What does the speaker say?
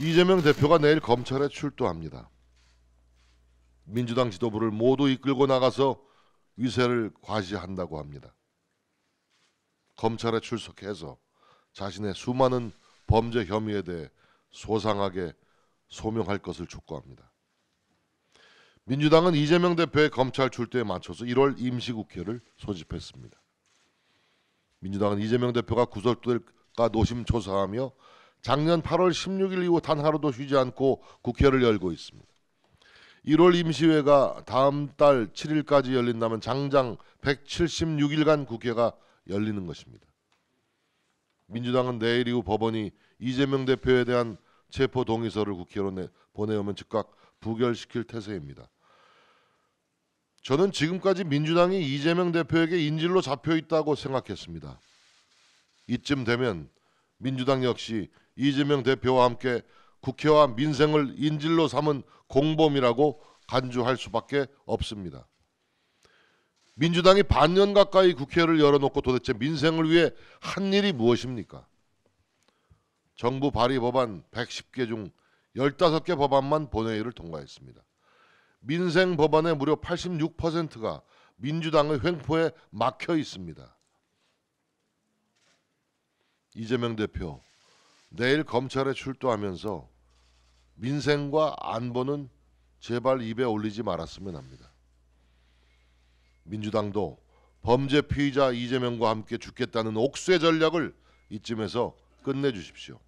이재명 대표가 내일 검찰에 출두합니다. 민주당 지도부를 모두 이끌고 나가서 위세를 과시한다고 합니다. 검찰에 출석해서 자신의 수많은 범죄 혐의에 대해 소상하게 소명할 것을 촉구합니다. 민주당은 이재명 대표의 검찰 출두에 맞춰서 1월 임시국회를 소집했습니다. 민주당은 이재명 대표가 구속될까 노심초사하며 작년 8월 16일 이후 단 하루도 쉬지 않고 국회를 열고 있습니다. 1월 임시회가 다음 달 7일까지 열린다면 장장 176일간 국회가 열리는 것입니다. 민주당은 내일 이후 법원이 이재명 대표에 대한 체포 동의서를 국회로 내, 보내오면 즉각 부결시킬 태세입니다. 저는 지금까지 민주당이 이재명 대표에게 인질로 잡혀 있다고 생각했습니다. 이쯤 되면 민주당 역시 이재명 대표와 함께 국회와 민생을 인질로 삼은 공범이라고 간주할 수밖에 없습니다. 민주당이 반년 가까이 국회를 열어놓고 도대체 민생을 위해 한 일이 무엇입니까? 정부 발의 법안 110개 중 15개 법안만 본회의를 통과했습니다. 민생 법안의 무려 86%가 민주당의 횡포에 막혀 있습니다. 이재명 대표 내일 검찰에 출두하면서 민생과 안보는 제발 입에 올리지 말았으면 합니다. 민주당도 범죄 피의자 이재명과 함께 죽겠다는 옥쇄 전략을 이쯤에서 끝내 주십시오.